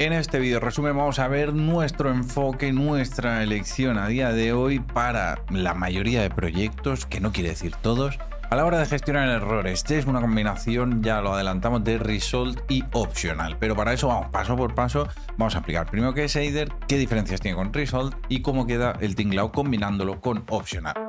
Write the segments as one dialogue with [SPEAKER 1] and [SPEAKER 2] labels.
[SPEAKER 1] En este video resumen vamos a ver nuestro enfoque, nuestra elección a día de hoy para la mayoría de proyectos, que no quiere decir todos, a la hora de gestionar errores. Este es una combinación, ya lo adelantamos, de Result y Optional, pero para eso vamos paso por paso, vamos a explicar primero qué es Shader, qué diferencias tiene con Result y cómo queda el tinglao combinándolo
[SPEAKER 2] con Optional.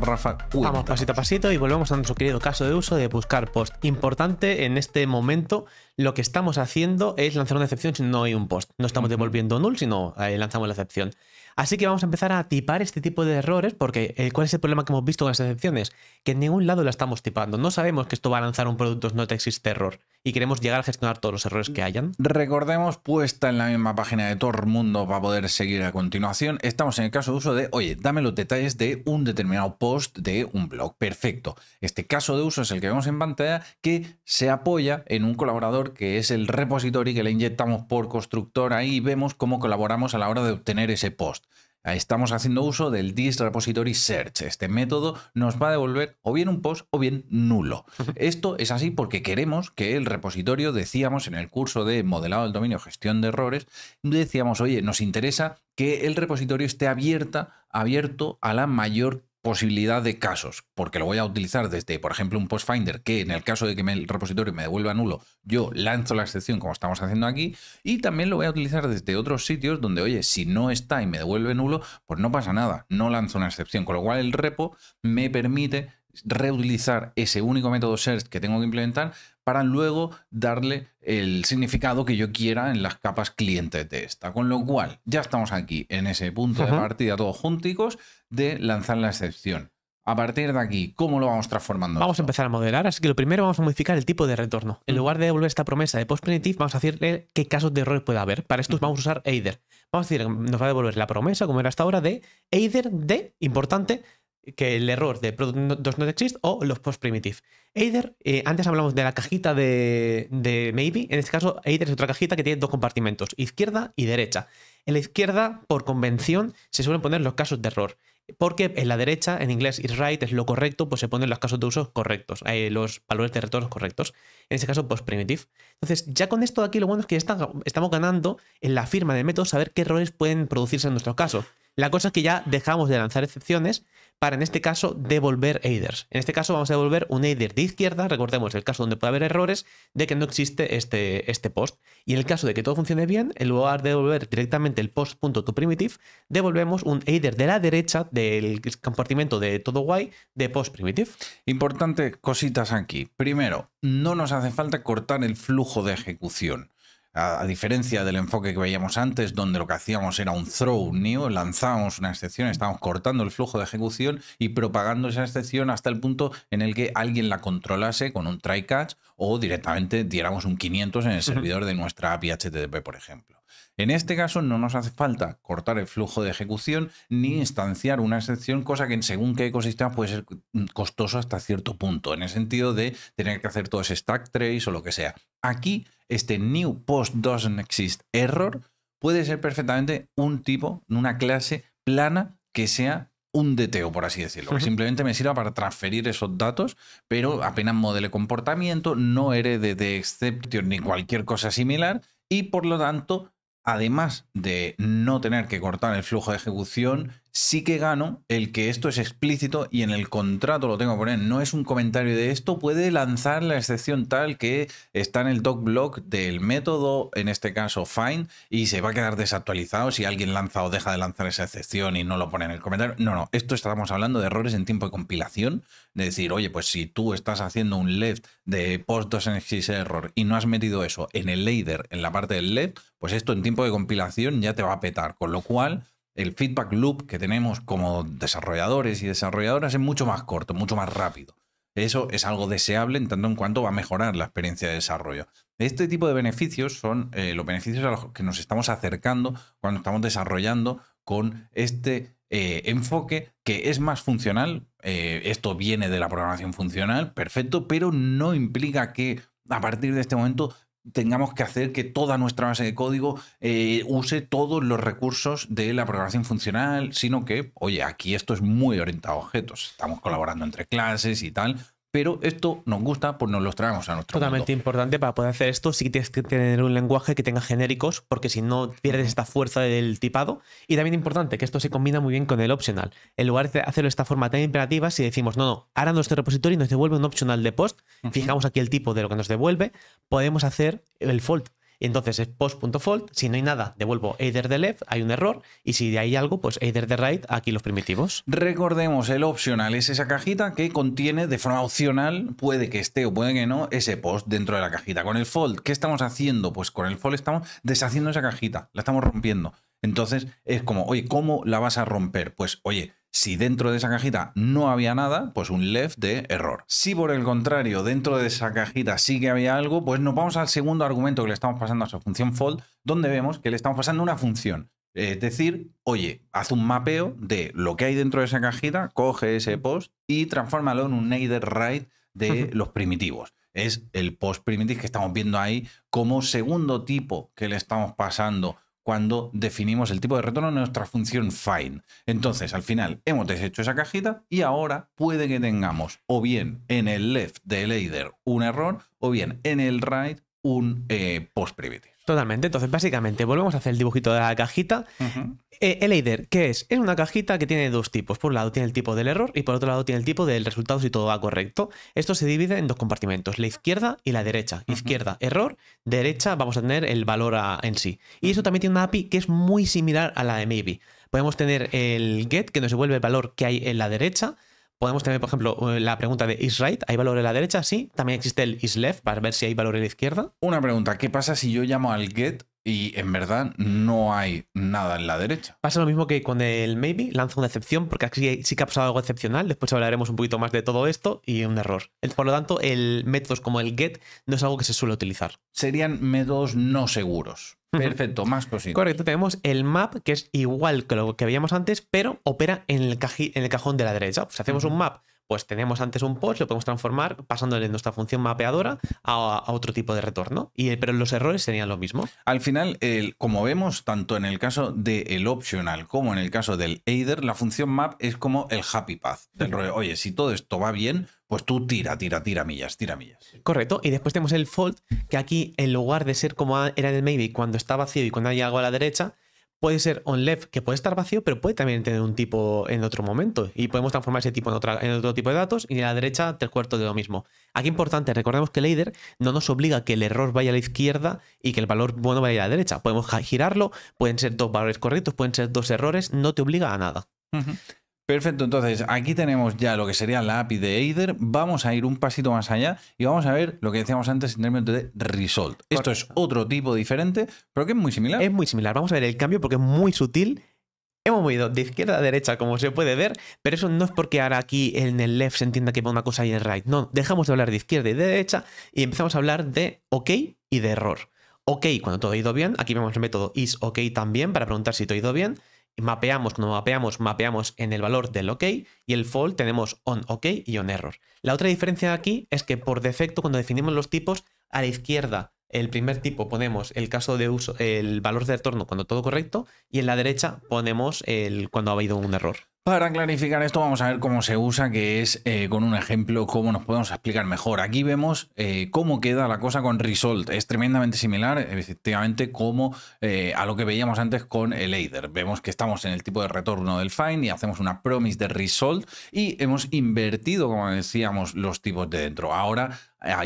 [SPEAKER 2] Rafa Vamos pasito a pasito y volvemos a nuestro querido caso de uso de buscar post. Importante en este momento lo que estamos haciendo es lanzar una excepción si no hay un post. No estamos devolviendo null, sino no eh, lanzamos la excepción. Así que vamos a empezar a tipar este tipo de errores, porque eh, ¿cuál es el problema que hemos visto con las excepciones? Que en ningún lado la estamos tipando. No sabemos que esto va a lanzar un producto no te existe error y queremos llegar a gestionar todos los errores que hayan.
[SPEAKER 1] Recordemos, puesta en la misma página de todo el mundo para poder seguir a continuación, estamos en el caso de uso de, oye, dame los detalles de un determinado post de un blog. Perfecto. Este caso de uso es el que vemos en pantalla que se apoya en un colaborador que es el repository que le inyectamos por constructor ahí vemos cómo colaboramos a la hora de obtener ese post. Estamos haciendo uso del dist repository search. Este método nos va a devolver o bien un post o bien nulo. Esto es así porque queremos que el repositorio, decíamos en el curso de modelado del dominio, gestión de errores, decíamos, oye, nos interesa que el repositorio esté abierta, abierto a la mayor posibilidad de casos, porque lo voy a utilizar desde, por ejemplo, un post finder que en el caso de que el repositorio me devuelva nulo, yo lanzo la excepción como estamos haciendo aquí, y también lo voy a utilizar desde otros sitios donde, oye, si no está y me devuelve nulo, pues no pasa nada, no lanzo una excepción, con lo cual el repo me permite reutilizar ese único método search que tengo que implementar para luego darle el significado que yo quiera en las capas clientes de esta. Con lo cual, ya estamos aquí en ese punto de partida todos junticos de lanzar la excepción. A partir de aquí, ¿cómo lo vamos transformando?
[SPEAKER 2] Vamos a empezar a modelar, así que lo primero vamos a modificar el tipo de retorno. En mm. lugar de devolver esta promesa de post-primitive, vamos a decirle qué casos de error puede haber. Para esto vamos a usar either. Vamos a decir, nos va a devolver la promesa, como era hasta ahora, de either de, importante, que el error de product no, existe, o los post-primitive. Either, eh, antes hablamos de la cajita de, de maybe, en este caso Either es otra cajita que tiene dos compartimentos, izquierda y derecha. En la izquierda, por convención, se suelen poner los casos de error. Porque en la derecha, en inglés, is right es lo correcto, pues se ponen los casos de uso correctos, eh, los valores de retorno correctos. En ese caso, pues primitive. Entonces, ya con esto de aquí, lo bueno es que estamos ganando en la firma de método saber qué errores pueden producirse en nuestro caso. La cosa es que ya dejamos de lanzar excepciones para en este caso devolver headers. En este caso vamos a devolver un header de izquierda, recordemos el caso donde puede haber errores de que no existe este, este post. Y en el caso de que todo funcione bien, en lugar de devolver directamente el post.toPrimitive, devolvemos un header de la derecha del compartimento de todo guay de
[SPEAKER 1] post.primitive. Importante cositas aquí. Primero, no nos hace falta cortar el flujo de ejecución. A, diferencia del enfoque que veíamos antes, donde lo que hacíamos era un throw new, lanzábamos una excepción, estábamos cortando el flujo de ejecución y propagando esa excepción hasta el punto en el que alguien la controlase con un try catch o directamente diéramos un 500 en el servidor de nuestra API HTTP, por ejemplo. En este caso no nos hace falta cortar el flujo de ejecución ni mm. instanciar una excepción, cosa que según qué ecosistema puede ser costoso hasta cierto punto, en el sentido de tener que hacer todo ese stack trace o lo que sea. Aquí, este new post doesn't exist error puede ser perfectamente un tipo, una clase plana que sea un DTO, por así decirlo, que simplemente me sirva para transferir esos datos, pero apenas modele comportamiento, no herede de exception ni cualquier cosa similar, y por lo tanto además de no tener que cortar el flujo de ejecución, sí que gano el que esto es explícito y en el contrato lo tengo que poner. No es un comentario de esto, puede lanzar la excepción tal que está en el doc block del método, en este caso find, y se va a quedar desactualizado si alguien lanza o deja de lanzar esa excepción y no lo pone en el comentario. No, no, esto estamos hablando de errores en tiempo de compilación, de decir, oye, pues si tú estás haciendo un left de post 2 error y no has metido eso en el later, en la parte del left, pues esto en tiempo de compilación ya te va a petar, con lo cual el feedback loop que tenemos como desarrolladores y desarrolladoras es mucho más corto, mucho más rápido. Eso es algo deseable en tanto en cuanto va a mejorar la experiencia de desarrollo. Este tipo de beneficios son eh, los beneficios a los que nos estamos acercando cuando estamos desarrollando con este eh, enfoque que es más funcional. Eh, esto viene de la programación funcional, perfecto, pero no implica que a partir de este momento tengamos que hacer que toda nuestra base de código eh, use todos los recursos de la programación funcional, sino que, oye, aquí esto es muy orientado a objetos. Estamos colaborando entre clases y tal, pero esto nos gusta, pues nos lo traemos a nuestro Totalmente
[SPEAKER 2] importante para poder hacer esto, sí tienes que tener un lenguaje que tenga genéricos, porque si no pierdes esta fuerza del tipado. Y también importante, que esto se combina muy bien con el optional. En lugar de hacerlo de esta forma tan imperativa, si decimos, no, no, ahora nuestro repositorio nos devuelve un optional de post, fijamos aquí el tipo de lo que nos devuelve, podemos hacer el fold entonces es post.fold, si no hay nada, devuelvo either the left, hay un error, y si hay algo, pues either the right, aquí los primitivos. Recordemos, el opcional es esa cajita que
[SPEAKER 1] contiene de forma opcional, puede que esté o puede que no, ese post dentro de la cajita. Con el fold, ¿qué estamos haciendo? Pues con el fold estamos deshaciendo esa cajita, la estamos rompiendo. Entonces es como, oye, ¿cómo la vas a romper? Pues oye, si dentro de esa cajita no había nada, pues un left de error. Si por el contrario, dentro de esa cajita sí que había algo, pues nos vamos al segundo argumento que le estamos pasando a su función fold, donde vemos que le estamos pasando una función. Es decir, oye, haz un mapeo de lo que hay dentro de esa cajita, coge ese post y transfórmalo en un nader right de los primitivos. Es el post primitive que estamos viendo ahí como segundo tipo que le estamos pasando cuando definimos el tipo de retorno en nuestra función find. Entonces, al final, hemos deshecho esa cajita y ahora puede que tengamos o bien en el left del header un error o bien en el right un
[SPEAKER 2] eh, post privity. Totalmente. Entonces, básicamente, volvemos a hacer el dibujito de la cajita. Eh, el Eider, ¿qué es? Es una cajita que tiene dos tipos. Por un lado tiene el tipo del error y por otro lado tiene el tipo del resultado si todo va correcto. Esto se divide en dos compartimentos, la izquierda y la derecha. Izquierda, error. Derecha, vamos a tener el valor en sí. Y eso también tiene una API que es muy similar a la de Maybe. Podemos tener el get, que nos devuelve el valor que hay en la derecha podemos tener, por ejemplo, eh, la pregunta de is right, ¿hay valor a la derecha? Sí. También existe el is para ver si hay valor a la izquierda. Una pregunta, ¿qué pasa si yo llamo al get y en verdad no hay nada en la derecha. Pasa lo mismo que con el maybe, lanza una excepción, porque aquí sí que ha pasado algo excepcional. Después hablaremos un poquito más de todo esto y un error. Por lo tanto, el métodos como el get no es algo que se suele utilizar. Serían métodos no seguros. Perfecto, más cositas. Correcto, tenemos el map, que es igual que lo que veíamos antes, pero opera en el, en el cajón de la derecha. Si hacemos un map pues tenemos antes un post, lo podemos transformar pasándole nuestra función mapeadora a, otro tipo de retorno. Y, eh, pero los errores serían lo mismo.
[SPEAKER 1] Al final, el, como vemos, tanto en el caso del el optional como en el caso del Eider, la función map es como el happy path. oye, si todo esto va bien, pues tú tira, tira, tira millas, tira millas.
[SPEAKER 2] Correcto. Y después tenemos el fault, que aquí en lugar de ser como era en el maybe cuando está vacío y cuando hay algo a la derecha, puede ser on left que puede estar vacío, pero puede también tener un tipo en otro momento. Y podemos transformar ese tipo en, otro tipo de datos y en la derecha tres cuartos de lo mismo. Aquí importante, recordemos que el no nos obliga que el error vaya a la izquierda y que el valor bueno vaya a la derecha. Podemos girarlo, pueden ser dos valores correctos, pueden ser dos errores, no te obliga a nada. Perfecto, entonces aquí tenemos ya lo que sería la API de
[SPEAKER 1] Eider. Vamos a ir un pasito más allá y vamos a ver lo que decíamos antes en términos de result.
[SPEAKER 2] Esto es otro tipo diferente, pero que es muy similar. Es muy similar. Vamos a ver el cambio porque es muy sutil. Hemos movido de izquierda a derecha, como se puede ver, pero eso no es porque ahora aquí en el left se entienda que va una cosa y en el right. No, dejamos de hablar de izquierda y de derecha y empezamos a hablar de OK y de error. OK cuando todo ha ido bien. Aquí vemos el método is OK también para preguntar si todo ha ido bien mapeamos, cuando mapeamos, mapeamos en el valor del OK y el fall tenemos on OK y on error. La otra diferencia aquí es que por defecto cuando definimos los tipos, a la izquierda el primer tipo ponemos el caso de uso, el valor de retorno cuando todo correcto y en la derecha ponemos el cuando ha habido un error.
[SPEAKER 1] Para clarificar esto vamos a ver cómo se usa, que es eh, con un ejemplo cómo nos podemos explicar mejor. Aquí vemos eh, cómo queda la cosa con result. Es tremendamente similar, efectivamente, como eh, a lo que veíamos antes con el either. Vemos que estamos en el tipo de retorno del find y hacemos una promise de result y hemos invertido, como decíamos, los tipos de dentro. Ahora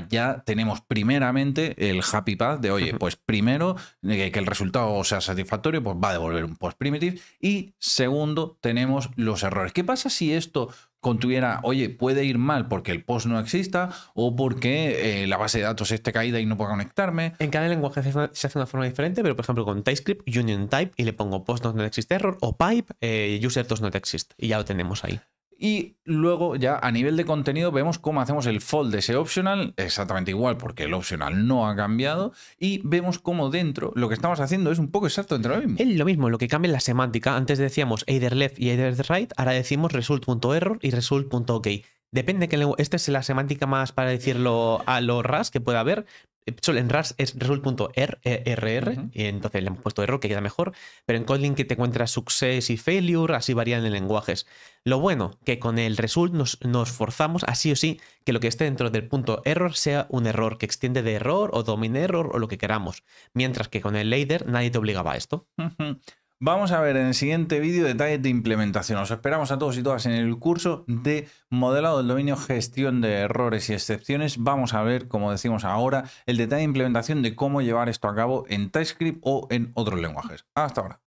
[SPEAKER 1] ya tenemos primeramente el happy path de, oye, pues primero, que el resultado sea satisfactorio, pues va a devolver un post primitive. Y segundo, tenemos los errores. ¿Qué pasa si esto contuviera, oye, puede ir mal porque el post no exista o porque eh, la base de datos esté caída y no pueda conectarme? En
[SPEAKER 2] cada lenguaje se hace, de una, forma diferente, pero por ejemplo con TypeScript, Union Type y le pongo post no existe error o pipe eh, user does not existe y ya lo tenemos ahí.
[SPEAKER 1] Y luego ya a nivel de contenido vemos cómo hacemos el fold de ese optional, exactamente igual porque el optional no ha cambiado,
[SPEAKER 2] y vemos cómo dentro lo que estamos haciendo es un poco exacto dentro lo mismo. Es lo mismo, lo que cambia es la semántica. Antes decíamos either left y either right, ahora decimos result.error y result.ok. Depende que esta es la semántica más para decirlo a los RAS que pueda haber. Eh, en RAS es result.rr, e, y entonces le hemos puesto error que queda mejor, pero en Kotlin que te encuentras success y failure, así varían en lenguajes. Lo bueno, que con el result nos, forzamos así o sí que lo que esté dentro del punto error sea un error que extiende de error o domine error o lo que queramos, mientras que con el later nadie te obligaba a esto.
[SPEAKER 1] Vamos a ver en el siguiente vídeo detalles de implementación. Os esperamos a todos y todas en el curso de modelado del dominio, gestión de errores y excepciones. Vamos a ver, como decimos ahora, el detalle de implementación de cómo llevar esto a cabo en TypeScript o en otros lenguajes. Hasta ahora.